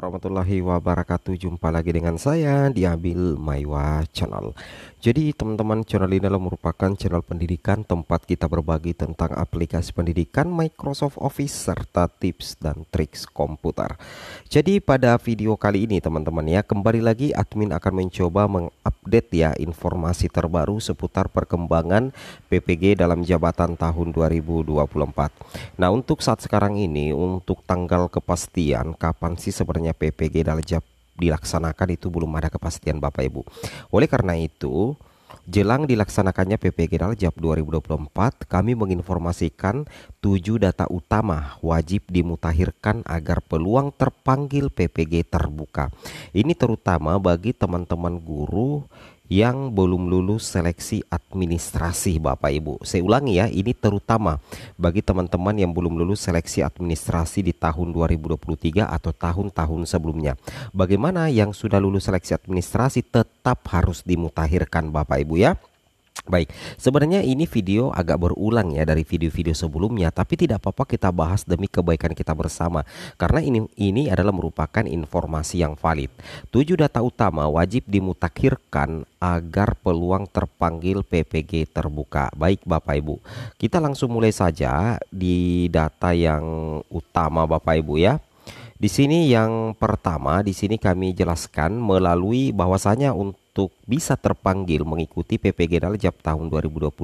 warahmatullahi wabarakatuh Jumpa lagi dengan saya di Abil Maiwa Channel Jadi teman-teman channel ini adalah merupakan channel pendidikan Tempat kita berbagi tentang aplikasi pendidikan Microsoft Office Serta tips dan triks komputer Jadi pada video kali ini teman-teman ya Kembali lagi admin akan mencoba mengupdate ya Informasi terbaru seputar perkembangan PPG dalam jabatan tahun 2024 Nah untuk saat sekarang ini Untuk tanggal kepastian kapan sih sebenarnya namanya PPG Daljab dilaksanakan itu belum ada kepastian Bapak Ibu. Oleh karena itu, jelang dilaksanakannya PPG Daljab 2024, kami menginformasikan tujuh data utama wajib dimutahirkan agar peluang terpanggil PPG terbuka. Ini terutama bagi teman-teman guru yang belum lulus seleksi administrasi Bapak Ibu. Saya ulangi ya, ini terutama bagi teman-teman yang belum lulus seleksi administrasi di tahun 2023 atau tahun-tahun sebelumnya. Bagaimana yang sudah lulus seleksi administrasi tetap harus dimutahirkan Bapak Ibu ya. Baik, sebenarnya ini video agak berulang ya dari video-video sebelumnya, tapi tidak apa-apa kita bahas demi kebaikan kita bersama karena ini ini adalah merupakan informasi yang valid. Tujuh data utama wajib dimutakhirkan agar peluang terpanggil PPG terbuka. Baik Bapak Ibu, kita langsung mulai saja di data yang utama Bapak Ibu ya. Di sini yang pertama, di sini kami jelaskan melalui bahwasanya untuk bisa terpanggil mengikuti General Jab tahun 2024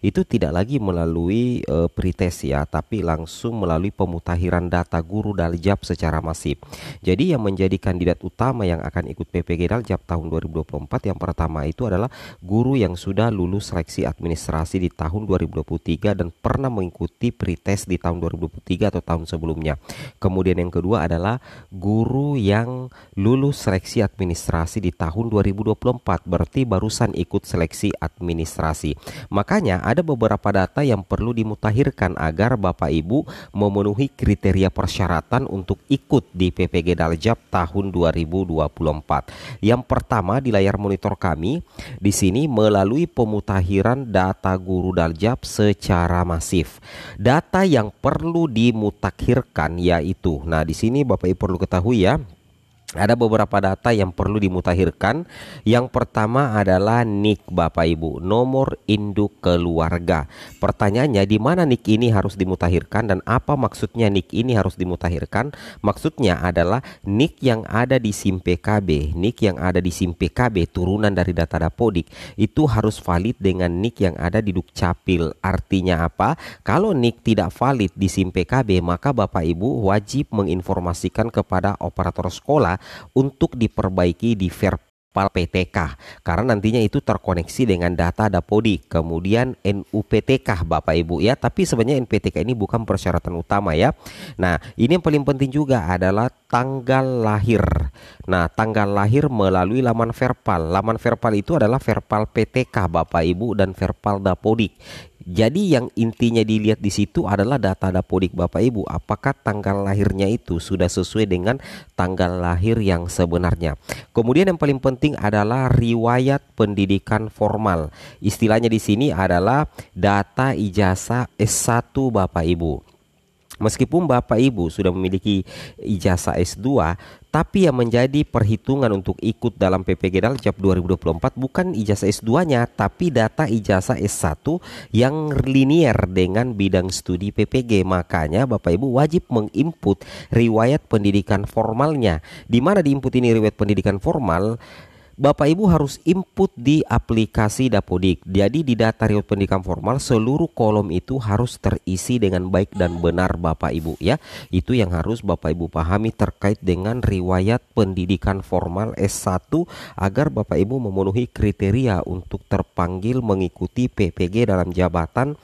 itu tidak lagi melalui e, pretest ya, tapi langsung melalui pemutahiran data guru Daljab secara masif. Jadi yang menjadi kandidat utama yang akan ikut General Jab tahun 2024 yang pertama itu adalah guru yang sudah lulus seleksi administrasi di tahun 2023 dan pernah mengikuti pretest di tahun 2023 atau tahun sebelumnya. Kemudian yang kedua adalah guru yang lulus seleksi administrasi di tahun 2024 tempat berarti barusan ikut seleksi administrasi. Makanya ada beberapa data yang perlu dimutahirkan agar Bapak Ibu memenuhi kriteria persyaratan untuk ikut di PPG Daljab tahun 2024. Yang pertama di layar monitor kami di sini melalui pemutahiran data guru Daljab secara masif. Data yang perlu dimutakhirkan yaitu nah di sini Bapak Ibu perlu ketahui ya ada beberapa data yang perlu dimutahirkan. Yang pertama adalah NIK Bapak Ibu, nomor induk keluarga. Pertanyaannya di mana NIK ini harus dimutahirkan dan apa maksudnya NIK ini harus dimutahirkan? Maksudnya adalah NIK yang ada di SIM PKB, NIK yang ada di SIM PKB turunan dari data dapodik itu harus valid dengan NIK yang ada di Dukcapil. Artinya apa? Kalau NIK tidak valid di SIM PKB, maka Bapak Ibu wajib menginformasikan kepada operator sekolah untuk diperbaiki di verbal PTK karena nantinya itu terkoneksi dengan data Dapodi kemudian NUPTK Bapak Ibu ya tapi sebenarnya NPTK ini bukan persyaratan utama ya nah ini yang paling penting juga adalah tanggal lahir nah tanggal lahir melalui laman Verpal laman Verpal itu adalah Verpal PTK Bapak Ibu dan Verpal Dapodik jadi yang intinya dilihat di situ adalah data dapodik Bapak Ibu, apakah tanggal lahirnya itu sudah sesuai dengan tanggal lahir yang sebenarnya. Kemudian yang paling penting adalah riwayat pendidikan formal. Istilahnya di sini adalah data ijazah S1 Bapak Ibu. Meskipun Bapak Ibu sudah memiliki ijazah S2, tapi yang menjadi perhitungan untuk ikut dalam PPG Dalcap 2024 bukan ijazah S2-nya, tapi data ijazah S1 yang linier dengan bidang studi PPG. Makanya Bapak Ibu wajib menginput riwayat pendidikan formalnya. Di mana diinput ini riwayat pendidikan formal? Bapak Ibu harus input di aplikasi Dapodik. Jadi di data riwayat pendidikan formal seluruh kolom itu harus terisi dengan baik dan benar Bapak Ibu ya. Itu yang harus Bapak Ibu pahami terkait dengan riwayat pendidikan formal S1 agar Bapak Ibu memenuhi kriteria untuk terpanggil mengikuti PPG dalam jabatan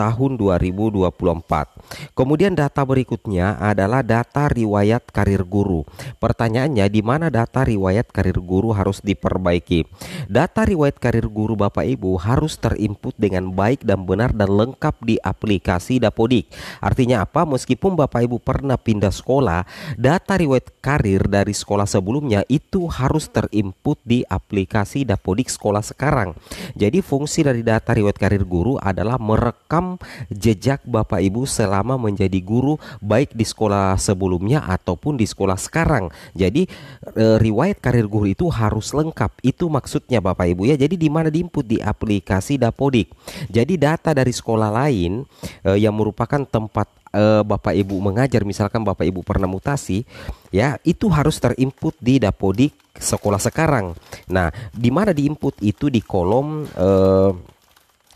tahun 2024. Kemudian data berikutnya adalah data riwayat karir guru. Pertanyaannya di mana data riwayat karir guru harus diperbaiki? Data riwayat karir guru Bapak Ibu harus terinput dengan baik dan benar dan lengkap di aplikasi Dapodik. Artinya apa? Meskipun Bapak Ibu pernah pindah sekolah, data riwayat karir dari sekolah sebelumnya itu harus terinput di aplikasi Dapodik sekolah sekarang. Jadi fungsi dari data riwayat karir guru adalah merekam jejak Bapak Ibu selama menjadi guru baik di sekolah sebelumnya ataupun di sekolah sekarang. Jadi e, riwayat karir guru itu harus lengkap. Itu maksudnya Bapak Ibu ya. Jadi di mana diinput di aplikasi Dapodik. Jadi data dari sekolah lain e, yang merupakan tempat e, Bapak Ibu mengajar misalkan Bapak Ibu pernah mutasi ya itu harus terinput di dapodik sekolah sekarang. Nah, di mana diinput itu di kolom eh,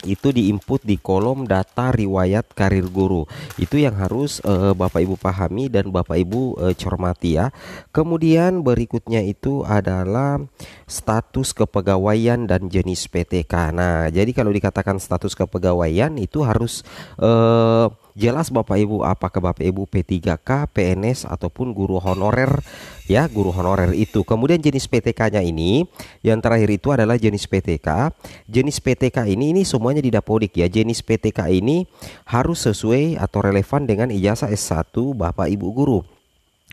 itu diinput di kolom data riwayat karir guru. Itu yang harus uh, Bapak Ibu pahami dan Bapak Ibu uh, cermati ya. Kemudian berikutnya itu adalah status kepegawaian dan jenis PTK. Nah, jadi kalau dikatakan status kepegawaian itu harus uh, jelas Bapak Ibu apakah Bapak Ibu P3K, PNS ataupun guru honorer ya, guru honorer itu. Kemudian jenis PTK-nya ini yang terakhir itu adalah jenis PTK. Jenis PTK ini ini semuanya di dapodik ya. Jenis PTK ini harus sesuai atau relevan dengan ijazah S1 Bapak Ibu guru.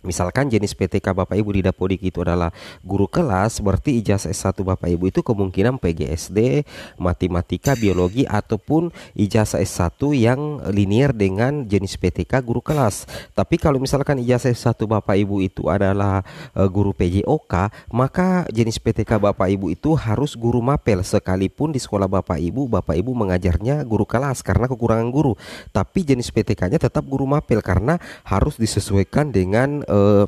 Misalkan jenis PTK Bapak Ibu di Dapodik itu adalah guru kelas, berarti ijazah S1 Bapak Ibu itu kemungkinan PGSD, matematika, biologi ataupun ijazah S1 yang linier dengan jenis PTK guru kelas. Tapi kalau misalkan ijazah S1 Bapak Ibu itu adalah eh, guru PJOK, maka jenis PTK Bapak Ibu itu harus guru mapel sekalipun di sekolah Bapak Ibu Bapak Ibu mengajarnya guru kelas karena kekurangan guru. Tapi jenis PTK-nya tetap guru mapel karena harus disesuaikan dengan uh,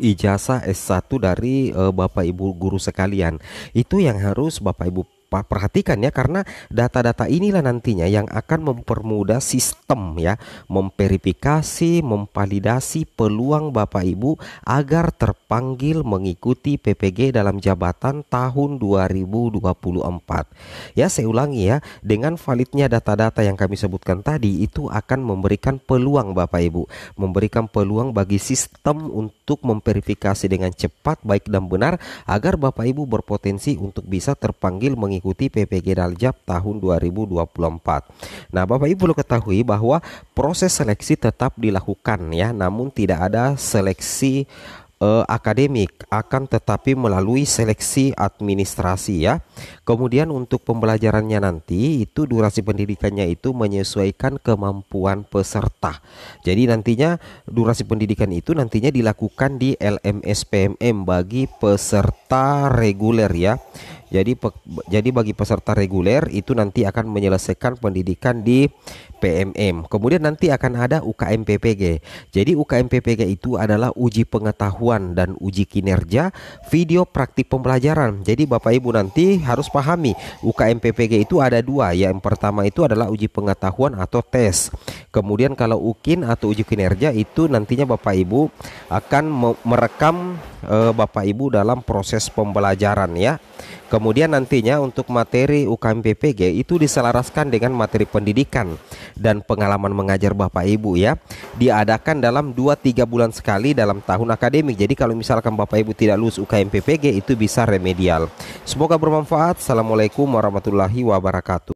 ijazah S1 dari uh, Bapak Ibu guru sekalian. Itu yang harus Bapak Ibu perhatikan ya karena data-data inilah nantinya yang akan mempermudah sistem ya memverifikasi memvalidasi peluang Bapak Ibu agar terpanggil mengikuti PPG dalam jabatan tahun 2024 ya saya ulangi ya dengan validnya data-data yang kami sebutkan tadi itu akan memberikan peluang Bapak Ibu memberikan peluang bagi sistem untuk memverifikasi dengan cepat baik dan benar agar Bapak Ibu berpotensi untuk bisa terpanggil mengikuti mengikuti PPG Daljab tahun 2024. Nah, Bapak Ibu perlu ketahui bahwa proses seleksi tetap dilakukan ya, namun tidak ada seleksi eh, akademik akan tetapi melalui seleksi administrasi ya. Kemudian untuk pembelajarannya nanti itu durasi pendidikannya itu menyesuaikan kemampuan peserta. Jadi nantinya durasi pendidikan itu nantinya dilakukan di LMS PMM bagi peserta reguler ya jadi pe, jadi bagi peserta reguler itu nanti akan menyelesaikan pendidikan di PMM. Kemudian nanti akan ada UKM PPG. Jadi UKM PPG itu adalah uji pengetahuan dan uji kinerja video praktik pembelajaran. Jadi Bapak Ibu nanti harus pahami UKM PPG itu ada dua. Yang pertama itu adalah uji pengetahuan atau tes. Kemudian kalau UKIN atau uji kinerja itu nantinya Bapak Ibu akan merekam Eh, Bapak Ibu dalam proses pembelajaran ya. Kemudian nantinya untuk materi UKM PPG itu diselaraskan dengan materi pendidikan dan pengalaman mengajar Bapak Ibu ya. Diadakan dalam 2-3 bulan sekali dalam tahun akademik. Jadi kalau misalkan Bapak Ibu tidak lulus UKM PPG itu bisa remedial. Semoga bermanfaat. Assalamualaikum warahmatullahi wabarakatuh.